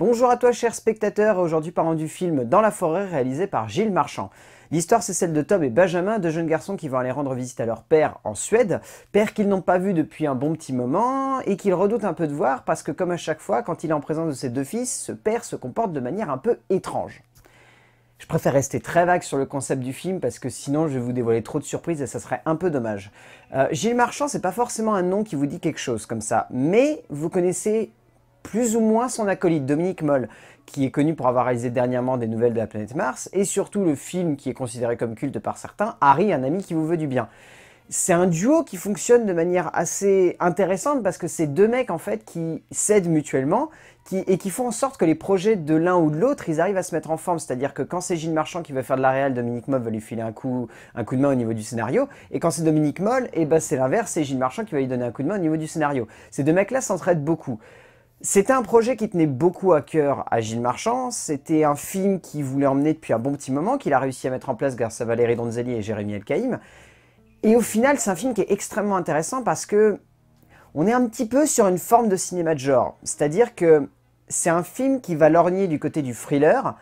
Bonjour à toi chers spectateurs, aujourd'hui parlons du film Dans la forêt réalisé par Gilles Marchand. L'histoire c'est celle de Tom et Benjamin, deux jeunes garçons qui vont aller rendre visite à leur père en Suède, père qu'ils n'ont pas vu depuis un bon petit moment et qu'ils redoutent un peu de voir parce que comme à chaque fois quand il est en présence de ses deux fils, ce père se comporte de manière un peu étrange. Je préfère rester très vague sur le concept du film parce que sinon je vais vous dévoiler trop de surprises et ça serait un peu dommage. Euh, Gilles Marchand, c'est pas forcément un nom qui vous dit quelque chose comme ça, mais vous connaissez plus ou moins son acolyte Dominique Moll, qui est connu pour avoir réalisé dernièrement des nouvelles de la planète Mars, et surtout le film qui est considéré comme culte par certains, Harry, un ami qui vous veut du bien. C'est un duo qui fonctionne de manière assez intéressante parce que c'est deux mecs en fait qui s'aident mutuellement qui, et qui font en sorte que les projets de l'un ou de l'autre ils arrivent à se mettre en forme. C'est-à-dire que quand c'est Gilles Marchand qui veut faire de la réal, Dominique Moll va lui filer un coup, un coup de main au niveau du scénario. Et quand c'est Dominique Moll, et eh ben c'est l'inverse, c'est Gilles Marchand qui va lui donner un coup de main au niveau du scénario. Ces deux mecs là s'entraident beaucoup. C'était un projet qui tenait beaucoup à cœur à Gilles Marchand, c'était un film qu'il voulait emmener depuis un bon petit moment, qu'il a réussi à mettre en place grâce à Valérie Donzelli et Jérémy Kaïm. Et au final, c'est un film qui est extrêmement intéressant parce que on est un petit peu sur une forme de cinéma de genre. C'est-à-dire que c'est un film qui va lorgner du côté du thriller,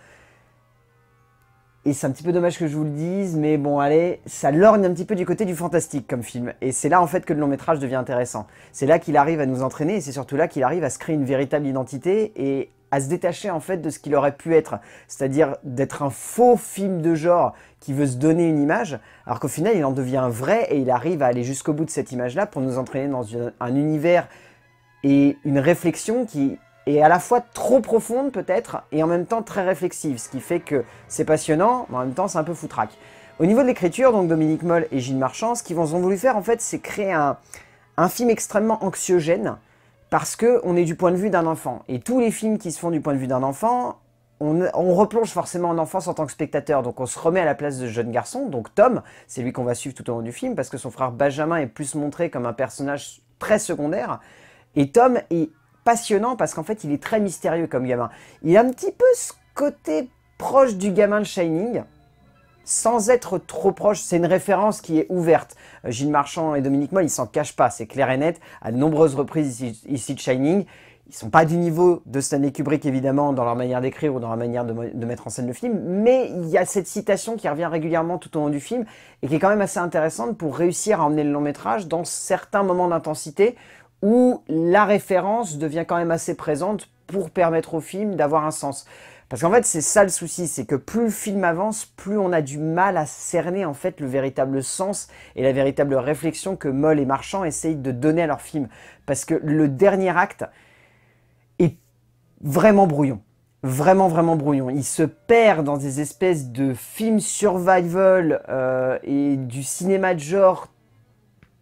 et c'est un petit peu dommage que je vous le dise, mais bon, allez, ça lorgne un petit peu du côté du fantastique comme film. Et c'est là, en fait, que le long métrage devient intéressant. C'est là qu'il arrive à nous entraîner, et c'est surtout là qu'il arrive à se créer une véritable identité et à se détacher, en fait, de ce qu'il aurait pu être. C'est-à-dire d'être un faux film de genre qui veut se donner une image, alors qu'au final, il en devient vrai et il arrive à aller jusqu'au bout de cette image-là pour nous entraîner dans un univers et une réflexion qui et à la fois trop profonde peut-être, et en même temps très réflexive, ce qui fait que c'est passionnant, mais en même temps c'est un peu foutraque. Au niveau de l'écriture, donc Dominique Moll et Gilles Marchand, ce qu'ils ont voulu faire en fait, c'est créer un, film extrêmement anxiogène, parce qu'on est du point de vue d'un enfant. Et tous les films qui se font du point de vue d'un enfant, on, on, replonge forcément en enfance en tant que spectateur, donc on se remet à la place de jeune garçon, donc Tom, c'est lui qu'on va suivre tout au long du film, parce que son frère Benjamin est plus montré comme un personnage très secondaire, et Tom est passionnant parce qu'en fait, il est très mystérieux comme gamin. Il a un petit peu ce côté proche du gamin de Shining, sans être trop proche. C'est une référence qui est ouverte. Euh, Gilles Marchand et Dominique Moll, ils s'en cachent pas, c'est clair et net. À de nombreuses reprises ici, de Shining, ils sont pas du niveau de Stanley Kubrick évidemment dans leur manière d'écrire ou dans leur manière de, mettre en scène le film, mais il y a cette citation qui revient régulièrement tout au long du film et qui est quand même assez intéressante pour réussir à emmener le long métrage dans certains moments d'intensité où la référence devient quand même assez présente pour permettre au film d'avoir un sens. Parce qu'en fait, c'est ça le souci, c'est que plus le film avance, plus on a du mal à cerner en fait le véritable sens et la véritable réflexion que Moll et Marchand essayent de donner à leur film. Parce que le dernier acte est vraiment brouillon. Vraiment, vraiment brouillon. Il se perd dans des espèces de films survival euh, et du cinéma de genre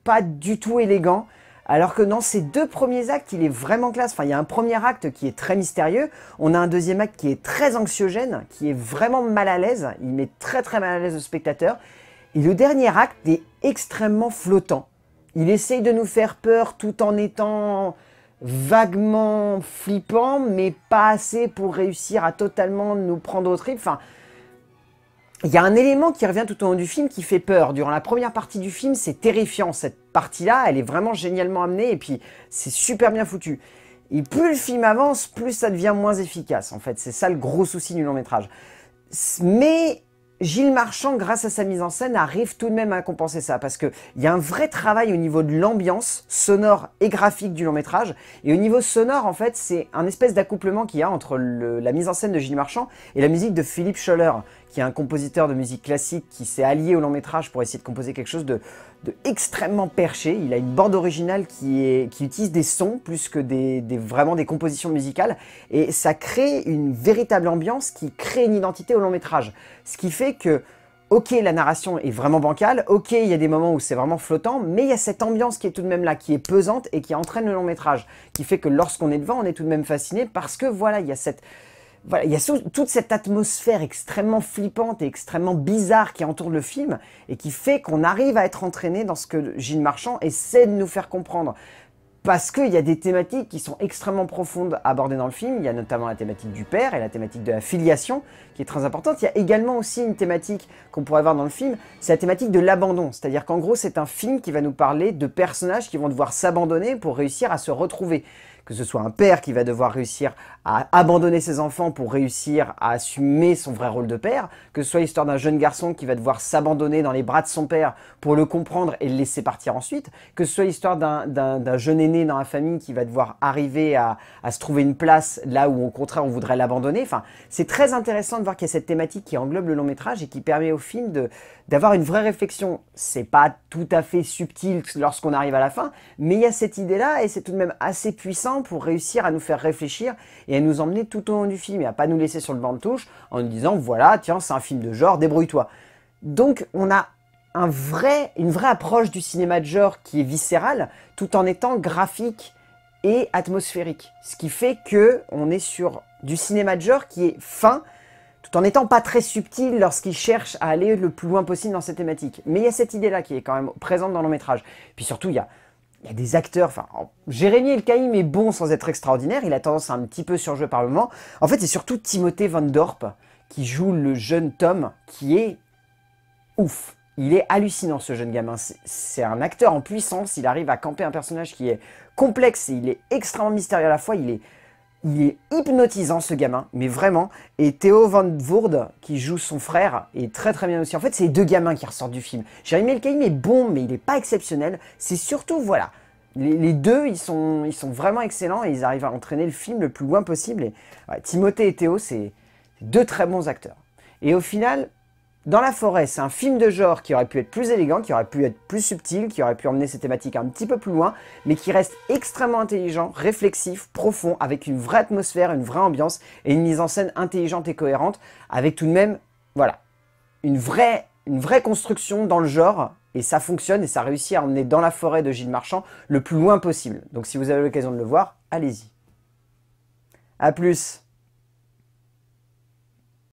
pas du tout élégant. Alors que dans ces deux premiers actes, il est vraiment classe. Enfin, il y a un premier acte qui est très mystérieux. On a un deuxième acte qui est très anxiogène, qui est vraiment mal à l'aise. Il met très très mal à l'aise le spectateur. Et le dernier acte est extrêmement flottant. Il essaye de nous faire peur tout en étant vaguement flippant, mais pas assez pour réussir à totalement nous prendre au trip. Enfin, il y a un élément qui revient tout au long du film qui fait peur. Durant la première partie du film, c'est terrifiant cette partie-là, elle est vraiment génialement amenée et puis c'est super bien foutu. Et plus le film avance, plus ça devient moins efficace en fait. C'est ça le gros souci du long métrage. Mais Gilles Marchand, grâce à sa mise en scène, arrive tout de même à compenser ça parce qu'il y a un vrai travail au niveau de l'ambiance sonore et graphique du long métrage. Et au niveau sonore, en fait, c'est un espèce d'accouplement qu'il y a entre la mise en scène de Gilles Marchand et la musique de Philippe Scholler qui est un compositeur de musique classique qui s'est allié au long métrage pour essayer de composer quelque chose de, extrêmement perché. Il a une bande originale qui, utilise des sons plus que des, des, vraiment des compositions musicales. Et ça crée une véritable ambiance qui crée une identité au long métrage. Ce qui fait que Ok, la narration est vraiment bancale, ok, il y a des moments où c'est vraiment flottant, mais il y a cette ambiance qui est tout de même là, qui est pesante et qui entraîne le long métrage, qui fait que lorsqu'on est devant, on est tout de même fasciné parce que voilà, il y a cette, voilà, il y a toute cette atmosphère extrêmement flippante et extrêmement bizarre qui entoure le film et qui fait qu'on arrive à être entraîné dans ce que Gilles Marchand essaie de nous faire comprendre. Parce qu'il y a des thématiques qui sont extrêmement profondes abordées dans le film. Il y a notamment la thématique du père et la thématique de la filiation qui est très importante. Il y a également aussi une thématique qu'on pourrait voir dans le film, c'est la thématique de l'abandon. C'est-à-dire qu'en gros, c'est un film qui va nous parler de personnages qui vont devoir s'abandonner pour réussir à se retrouver que ce soit un père qui va devoir réussir à abandonner ses enfants pour réussir à assumer son vrai rôle de père, que ce soit l'histoire d'un jeune garçon qui va devoir s'abandonner dans les bras de son père pour le comprendre et le laisser partir ensuite, que ce soit l'histoire d'un jeune aîné dans la famille qui va devoir arriver à, se trouver une place là où au contraire on voudrait l'abandonner. Enfin, c'est très intéressant de voir qu'il y a cette thématique qui englobe le long métrage et qui permet au film d'avoir une vraie réflexion. C'est pas tout à fait subtil lorsqu'on arrive à la fin, mais il y a cette idée là et c'est tout de même assez puissant pour réussir à nous faire réfléchir et à nous emmener tout au long du film et à pas nous laisser sur le banc de touche en nous disant voilà, tiens, c'est un film de genre, débrouille-toi. Donc on a un vrai, une vraie approche du cinéma de genre qui est viscérale tout en étant graphique et atmosphérique. Ce qui fait que on est sur du cinéma de genre qui est fin tout en n'étant pas très subtil lorsqu'il cherche à aller le plus loin possible dans cette thématique. Mais il y a cette idée-là qui est quand même présente dans le long métrage. Puis surtout, il y a il y a des acteurs, enfin, Jérémy Elkaïm est bon sans être extraordinaire, il a tendance à un petit peu surjouer par le moment. En fait, c'est surtout Timothée Van Dorp qui joue le jeune Tom, qui est ouf. Il est hallucinant ce jeune gamin, c'est un acteur en puissance, il arrive à camper un personnage qui est complexe, et il est extrêmement mystérieux à la fois, il est il est hypnotisant ce gamin, mais vraiment. Et Théo Van Voorde, qui joue son frère, est très très bien aussi. En fait, c'est les deux gamins qui ressortent du film. Jérémy Elkaïm est bon, mais il n'est pas exceptionnel. C'est surtout, voilà, les, deux, ils sont, ils sont vraiment excellents et ils arrivent à entraîner le film le plus loin possible. Et, Timothée et Théo, c'est deux très bons acteurs. Et au final, dans la forêt, c'est un film de genre qui aurait pu être plus élégant, qui aurait pu être plus subtil, qui aurait pu emmener ses thématiques un petit peu plus loin, mais qui reste extrêmement intelligent, réflexif, profond, avec une vraie atmosphère, une vraie ambiance et une mise en scène intelligente et cohérente, avec tout de même, voilà, une vraie, une vraie construction dans le genre et ça fonctionne et ça réussit à emmener dans la forêt de Gilles Marchand le plus loin possible. Donc si vous avez l'occasion de le voir, allez-y. A plus